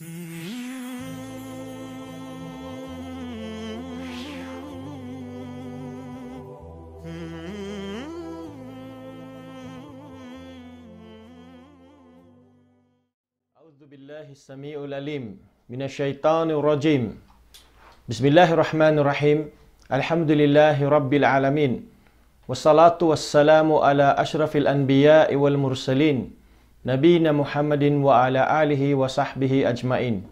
أعوذ بالله السميع العليم من الشيطان الرجيم بسم الله الرحمن الرحيم الحمد لله رب العالمين والصلاة والسلام على أشرف الأنبياء والمرسلين Nabina Muhammadin wa ala alihi wa sahbihi ajmain.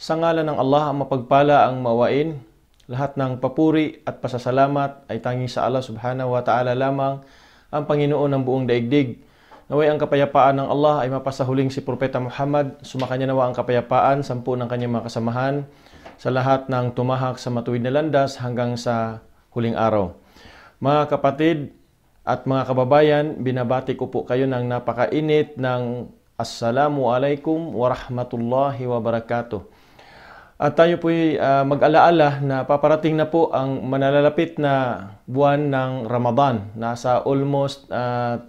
Sa ngalan ng Allah ang mapagpala ang mawain, lahat ng papuri at pasasalamat ay tanging sa Allah subhanahu wa ta'ala lamang ang Panginoon ng buong daigdig. Naway ang kapayapaan ng Allah ay mapasahuling si Propeta Muhammad, sumakanya nawa ang kapayapaan, sampu ng kanyang mga kasamahan, sa lahat ng tumahak sa matuwid na landas hanggang sa huling araw. Mga kapatid, at mga kababayan, binabati ko po kayo ng napakainit ng Assalamu alaikum wa rahmatullahi wa barakatuh. At tayo po ay uh, mag-alaala na paparating na po ang manalalapit na buwan ng Ramadan. Nasa almost uh,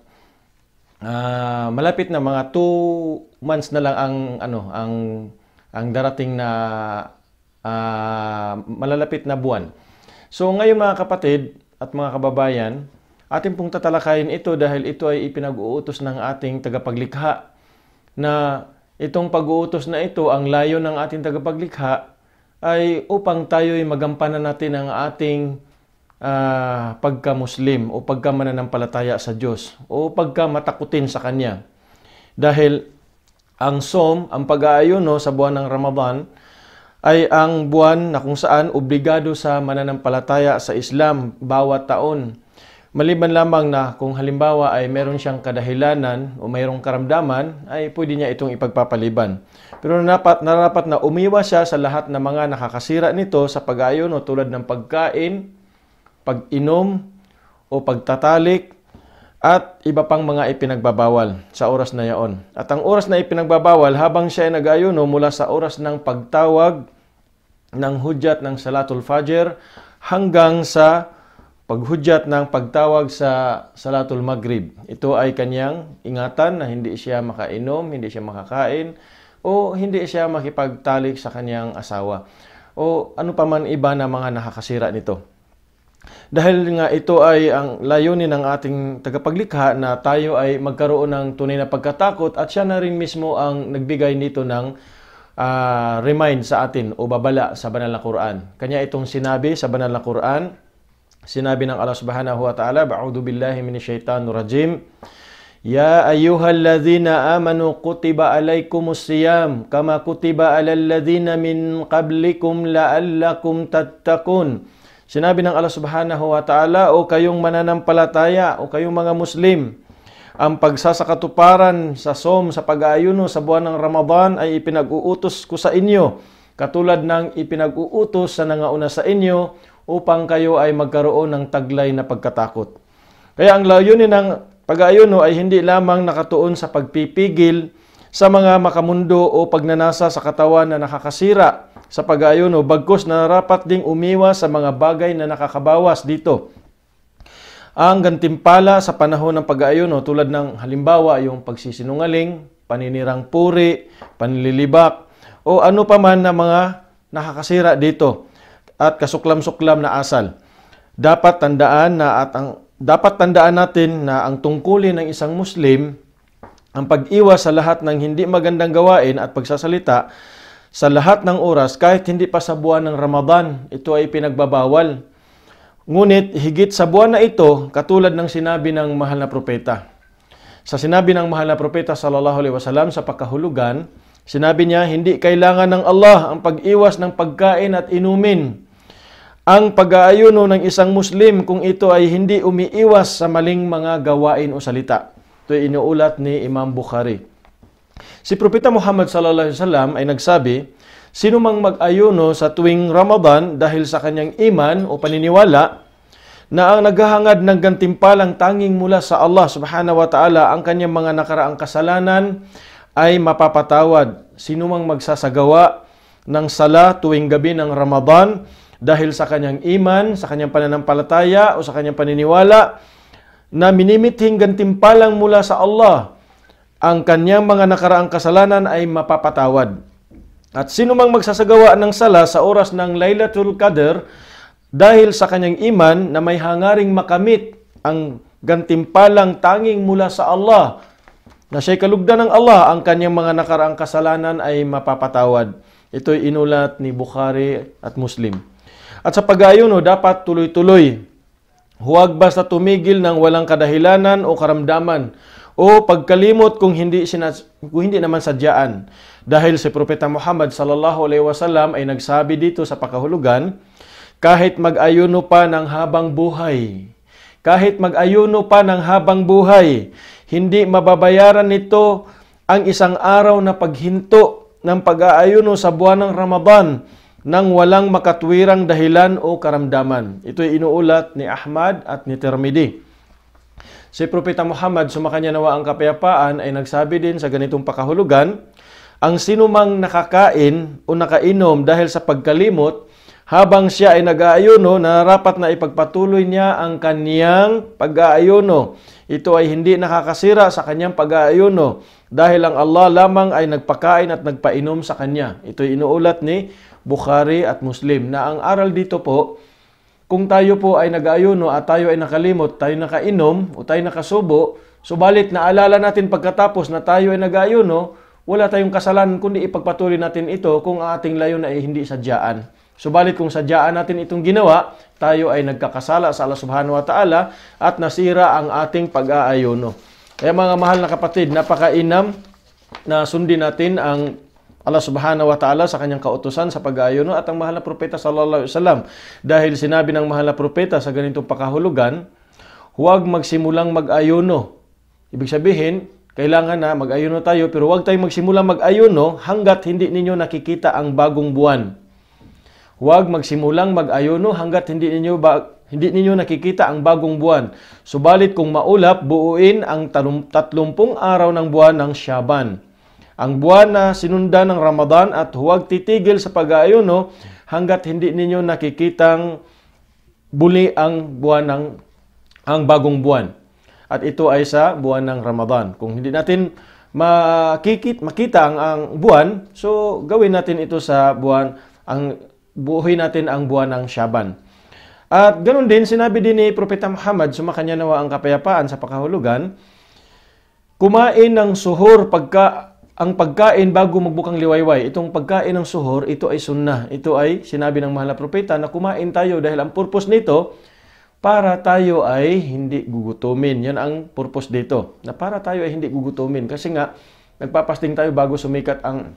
uh, malapit na mga 2 months na lang ang ano ang ang darating na uh, malalapit na buwan. So ngayon mga kapatid at mga kababayan, Atin pong tatalakayin ito dahil ito ay ipinag-uutos ng ating tagapaglikha na itong pag-uutos na ito, ang layo ng ating tagapaglikha ay upang tayo'y magampanan natin ang ating uh, pagka-Muslim o pagka-mananampalataya sa Diyos o pagka-matakutin sa Kanya. Dahil ang som, ang pag-aayuno sa buwan ng Ramadan, ay ang buwan na kung saan obligado sa mananampalataya sa Islam bawat taon. Maliban lamang na kung halimbawa ay meron siyang kadahilanan o mayroong karamdaman, ay pwede niya itong ipagpapaliban. Pero narapat, narapat na umiwas siya sa lahat ng mga nakakasira nito sa pag-ayon o tulad ng pagkain, pag-inom o pagtatalik at iba pang mga ipinagbabawal sa oras na yaon. At ang oras na ipinagbabawal habang siya ay nag-ayuno mula sa oras ng pagtawag ng hudyat ng Salatul Fajr hanggang sa paghudyat ng pagtawag sa Salatul Maghrib. Ito ay kanyang ingatan na hindi siya makainom, hindi siya makakain, o hindi siya makipagtalik sa kanyang asawa. O ano pa man iba na mga nakakasira nito. Dahil nga ito ay ang layunin ng ating tagapaglikha na tayo ay magkaroon ng tunay na pagkatakot at siya na rin mismo ang nagbigay nito ng uh, remind sa atin o babala sa banal na Quran. Kanya itong sinabi sa banal na Quran, Sinabi ng Allah Subhanahu wa Ta'ala, "A'udhu billahi minash minasyaitonir rajim." Ya ayyuhalladhina amanu kutiba alaykumus siyam kama kutiba alal ladhina min qablikum la'allakum tattaqun. Sinabi ng Allah Subhanahu wa Ta'ala, o kayong mananampalataya, o kayong mga Muslim, ang pagsasakatuparan sa som, sa pag-aayuno sa buwan ng Ramadan ay ipinag-uutos ko sa inyo, katulad ng ipinag-uutos sa nangauna sa inyo upang kayo ay magkaroon ng taglay na pagkatakot. Kaya ang layunin ng pag-ayuno ay hindi lamang nakatuon sa pagpipigil sa mga makamundo o pagnanasa sa katawan na nakakasira sa pag-ayuno, bagkus na rapat ding umiwas sa mga bagay na nakakabawas dito. Ang gantimpala sa panahon ng pag-ayuno tulad ng halimbawa yung pagsisinungaling, paninirang puri, panlilibak, o ano pa man na mga nakakasira dito at kasuklam-suklam na asal. Dapat tandaan na at ang dapat tandaan natin na ang tungkulin ng isang Muslim ang pag-iwas sa lahat ng hindi magandang gawain at pagsasalita sa lahat ng oras kahit hindi pa sa buwan ng Ramadan. Ito ay pinagbabawal. Ngunit higit sa buwan na ito, katulad ng sinabi ng mahal na propeta. Sa sinabi ng mahal na propeta sallallahu alaihi wasallam sa pagkahulugan, sinabi niya hindi kailangan ng Allah ang pag-iwas ng pagkain at inumin ang pag-aayuno ng isang Muslim kung ito ay hindi umiiwas sa maling mga gawain o salita. Ito'y inuulat ni Imam Bukhari. Si Propeta Muhammad sallallahu alaihi wasallam ay nagsabi, sino mang mag-ayuno sa tuwing Ramadan dahil sa kanyang iman o paniniwala na ang naghahangad ng gantimpalang tanging mula sa Allah subhanahu wa ta'ala ang kanyang mga nakaraang kasalanan ay mapapatawad. Sino mang magsasagawa ng sala tuwing gabi ng Ramadan dahil sa kanyang iman, sa kanyang pananampalataya o sa kanyang paniniwala na minimithing gantimpalang mula sa Allah, ang kanyang mga nakaraang kasalanan ay mapapatawad. At sino mang magsasagawa ng sala sa oras ng Laylatul Qadr dahil sa kanyang iman na may hangaring makamit ang gantimpalang tanging mula sa Allah na siya'y kalugda ng Allah, ang kanyang mga nakaraang kasalanan ay mapapatawad. Ito'y inulat ni Bukhari at Muslim. At sa pag no, dapat tuloy-tuloy. Huwag basta tumigil ng walang kadahilanan o karamdaman o pagkalimot kung hindi sinas kung hindi naman sadyaan. Dahil si Propeta Muhammad sallallahu alaihi wasallam ay nagsabi dito sa pakahulugan, kahit mag-ayuno pa ng habang buhay, kahit mag-ayuno pa ng habang buhay, hindi mababayaran nito ang isang araw na paghinto ng pag-aayuno sa buwan ng Ramadan nang walang makatwirang dahilan o karamdaman. Ito'y inuulat ni Ahmad at ni Tirmidhi. Si Propeta Muhammad, sumakanya nawa ang kapayapaan, ay nagsabi din sa ganitong pakahulugan, Ang sinumang nakakain o nakainom dahil sa pagkalimot, habang siya ay nag-aayuno, narapat na ipagpatuloy niya ang kaniyang pag-aayuno. Ito ay hindi nakakasira sa kanyang pag-aayuno dahil ang Allah lamang ay nagpakain at nagpainom sa kanya. Ito'y inuulat ni Bukhari at Muslim. Na ang aral dito po, kung tayo po ay nag-ayuno at tayo ay nakalimot, tayo nakainom o tayo nakasubo, subalit naalala natin pagkatapos na tayo ay nag-ayuno, wala tayong kasalanan kundi ipagpatuloy natin ito kung ang ating layon ay hindi sadyaan. Subalit kung sadyaan natin itong ginawa, tayo ay nagkakasala sa Allah subhanahu wa ta'ala at nasira ang ating pag-aayuno. Kaya mga mahal na kapatid, napakainam na sundin natin ang Allah subhanahu wa ta'ala sa kanyang kautusan sa pag-aayon at ang mahal na propeta sallallahu alaihi wasallam. Dahil sinabi ng mahal na propeta sa ganitong pakahulugan, huwag magsimulang mag-ayuno. Ibig sabihin, kailangan na mag-ayuno tayo pero huwag tayong magsimulang mag-ayuno hanggat hindi ninyo nakikita ang bagong buwan. Huwag magsimulang mag-ayuno hanggat hindi ninyo ba hindi ninyo nakikita ang bagong buwan. Subalit kung maulap, buuin ang 30 araw ng buwan ng Syaban ang buwan na sinundan ng Ramadan at huwag titigil sa pag-aayuno hanggat hindi ninyo nakikitang buli ang buwan ng ang bagong buwan. At ito ay sa buwan ng Ramadan. Kung hindi natin makikit makita ang, ang buwan, so gawin natin ito sa buwan ang buhay natin ang buwan ng Shaban. At ganoon din, sinabi din ni Propeta Muhammad, sumakanya nawa ang kapayapaan sa pakahulugan, kumain ng suhor pagka ang pagkain bago magbukang liwayway. Itong pagkain ng suhor, ito ay sunnah. Ito ay sinabi ng mahal na propeta na kumain tayo dahil ang purpose nito para tayo ay hindi gugutomin. Yan ang purpose dito. Na para tayo ay hindi gugutomin. kasi nga nagpapasting tayo bago sumikat ang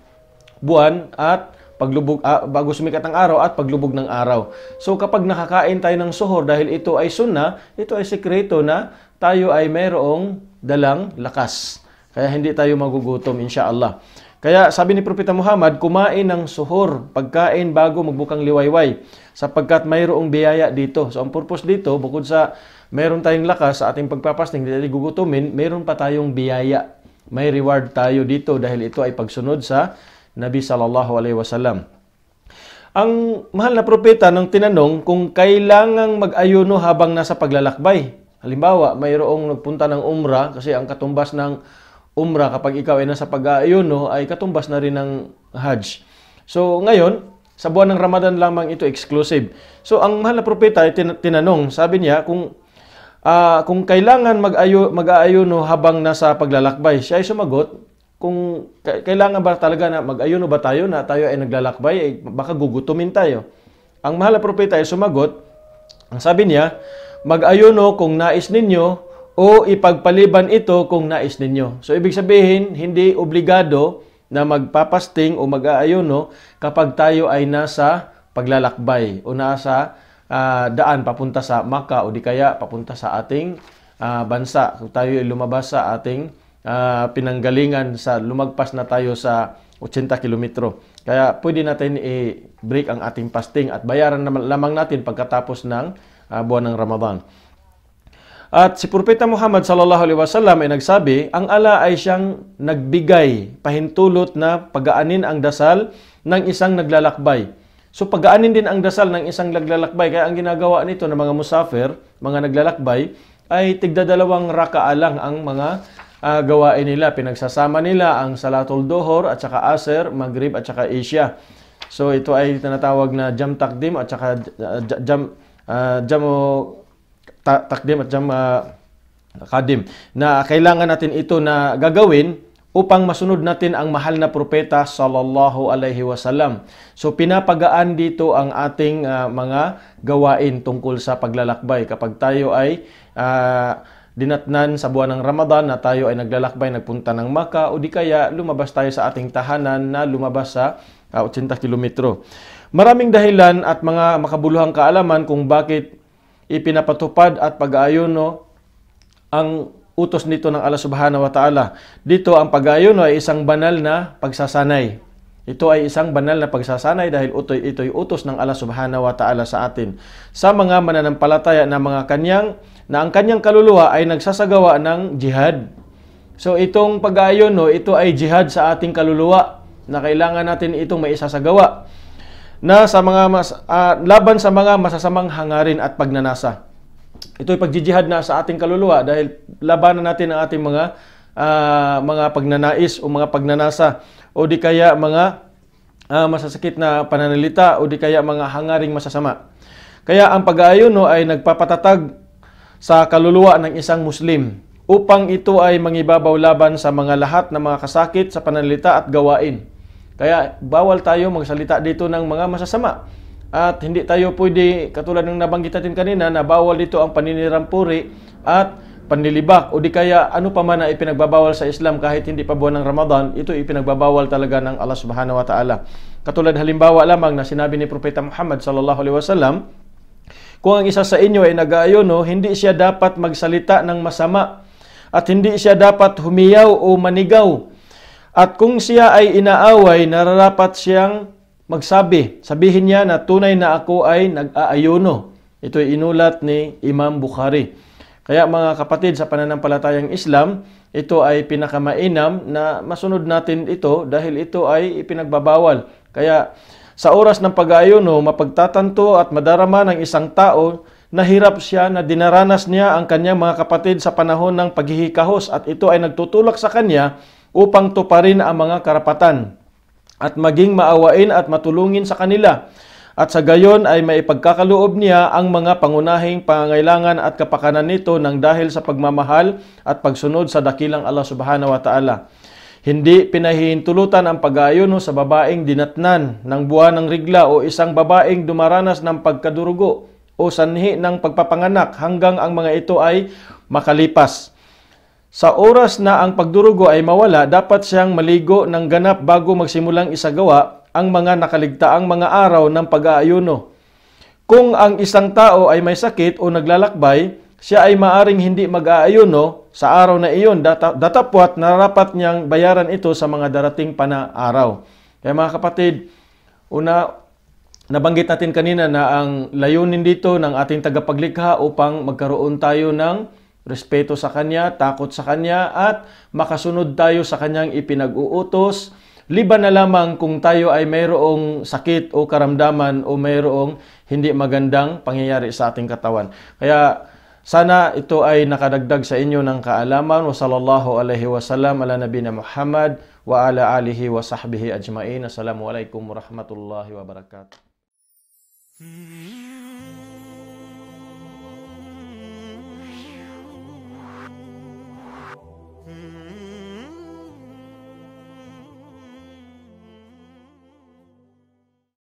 buwan at paglubog uh, bago sumikat ang araw at paglubog ng araw. So kapag nakakain tayo ng suhor dahil ito ay sunnah, ito ay sekreto na tayo ay mayroong dalang lakas. Kaya hindi tayo magugutom, insyaAllah. Kaya sabi ni Propeta Muhammad, kumain ng suhor, pagkain bago magbukang liwayway, sapagkat mayroong biyaya dito. So ang purpose dito, bukod sa mayroon tayong lakas sa ating pagpapasting, hindi tayo gugutumin, mayroon pa tayong biyaya. May reward tayo dito dahil ito ay pagsunod sa Nabi Sallallahu Alaihi Wasallam. Ang mahal na propeta nang tinanong kung kailangang mag-ayuno habang nasa paglalakbay. Halimbawa, mayroong nagpunta ng umra kasi ang katumbas ng umrah kapag ikaw ay nasa pag-aayuno aayon ay katumbas na rin ng hajj. So ngayon, sa buwan ng Ramadan lamang ito exclusive. So ang mahal na propeta ay tin- tinanong, sabi niya kung uh, kung kailangan mag-ayo mag-aayuno habang nasa paglalakbay, siya ay sumagot, kung kailangan ba talaga na mag-ayuno ba tayo na tayo ay naglalakbay, eh, baka gugutumin tayo. Ang mahal na propeta ay sumagot, ang sabi niya, mag-ayuno kung nais ninyo o ipagpaliban ito kung nais ninyo. So ibig sabihin, hindi obligado na magpapasting o mag-aayuno kapag tayo ay nasa paglalakbay o nasa uh, daan papunta sa Maka o di kaya papunta sa ating uh, bansa. Kung tayo ay lumabas sa ating uh, pinanggalingan sa lumagpas na tayo sa 80 kilometro. Kaya pwede natin i-break ang ating fasting at bayaran naman, lamang natin pagkatapos ng uh, buwan ng Ramadan. At si Propeta Muhammad sallallahu alaihi wasallam ay nagsabi, ang ala ay siyang nagbigay pahintulot na pagaanin ang dasal ng isang naglalakbay. So pagaanin din ang dasal ng isang naglalakbay. Kaya ang ginagawa nito ng mga musafir, mga naglalakbay, ay dalawang raka'a lang ang mga uh, gawain nila. Pinagsasama nila ang Salatul Dohor at saka Aser, Maghrib at saka Isya. So ito ay tinatawag na jam takdim at saka uh, jam uh, ah, jamo ta- takdim at jama ah, kadim na kailangan natin ito na gagawin upang masunod natin ang mahal na propeta sallallahu alaihi wasallam. So pinapagaan dito ang ating uh, mga gawain tungkol sa paglalakbay kapag tayo ay uh, dinatnan sa buwan ng Ramadan na tayo ay naglalakbay, nagpunta ng Maka o di kaya lumabas tayo sa ating tahanan na lumabas sa uh, 80 kilometro. Maraming dahilan at mga makabuluhang kaalaman kung bakit ipinapatupad at pag-aayuno ang utos nito ng Allah Subhanahu wa Ta'ala. Dito ang pag-aayuno ay isang banal na pagsasanay. Ito ay isang banal na pagsasanay dahil ito, ito'y utos ng Allah Subhanahu wa Ta'ala sa atin. Sa mga mananampalataya na mga kanyang na ang kanyang kaluluwa ay nagsasagawa ng jihad. So itong pag-aayuno, ito ay jihad sa ating kaluluwa na kailangan natin itong maisasagawa na sa mga mas, uh, laban sa mga masasamang hangarin at pagnanasa. Ito ay pagjijihad na sa ating kaluluwa dahil labanan natin ang ating mga uh, mga pagnanais o mga pagnanasa o di kaya mga uh, masasakit na pananalita o di kaya mga hangaring masasama. Kaya ang pag-aayon no, ay nagpapatatag sa kaluluwa ng isang Muslim upang ito ay mangibabaw laban sa mga lahat ng mga kasakit sa pananalita at gawain. Kaya bawal tayo magsalita dito ng mga masasama. At hindi tayo pwede, katulad ng nabanggit natin kanina, na bawal dito ang paninirampuri at panlilibak o di kaya ano pa man na ipinagbabawal sa Islam kahit hindi pa buwan ng Ramadan, ito ipinagbabawal talaga ng Allah Subhanahu wa Ta'ala. Katulad halimbawa lamang na sinabi ni Propeta Muhammad sallallahu alaihi wasallam, kung ang isa sa inyo ay nag-aayono, hindi siya dapat magsalita ng masama at hindi siya dapat humiyaw o manigaw at kung siya ay inaaway, nararapat siyang magsabi. Sabihin niya na tunay na ako ay nag-aayuno. Ito ay inulat ni Imam Bukhari. Kaya mga kapatid sa pananampalatayang Islam, ito ay pinakamainam na masunod natin ito dahil ito ay ipinagbabawal. Kaya sa oras ng pag-aayuno, mapagtatanto at madarama ng isang tao nahirap siya na dinaranas niya ang kanyang mga kapatid sa panahon ng paghihikahos at ito ay nagtutulak sa kanya upang tuparin ang mga karapatan at maging maawain at matulungin sa kanila at sa gayon ay maipagkakaloob niya ang mga pangunahing pangangailangan at kapakanan nito ng dahil sa pagmamahal at pagsunod sa dakilang Allah Subhanahu wa Ta'ala. Hindi pinahihintulutan ang pag-aayon sa babaeng dinatnan ng buwan ng rigla o isang babaeng dumaranas ng pagkadurugo o sanhi ng pagpapanganak hanggang ang mga ito ay makalipas. Sa oras na ang pagdurugo ay mawala, dapat siyang maligo ng ganap bago magsimulang isagawa ang mga nakaligtaang mga araw ng pag-aayuno. Kung ang isang tao ay may sakit o naglalakbay, siya ay maaring hindi mag-aayuno sa araw na iyon datapwat na dapat niyang bayaran ito sa mga darating pa na araw. Kaya mga kapatid, una nabanggit natin kanina na ang layunin dito ng ating tagapaglikha upang magkaroon tayo ng respeto sa Kanya, takot sa Kanya, at makasunod tayo sa Kanyang ipinag-uutos, liban na lamang kung tayo ay mayroong sakit o karamdaman o mayroong hindi magandang pangyayari sa ating katawan. Kaya sana ito ay nakadagdag sa inyo ng kaalaman. Wa sallallahu alaihi wa sallam ala nabina Muhammad wa ala alihi wa sahbihi ajma'in. Assalamualaikum warahmatullahi wabarakatuh. Hmm.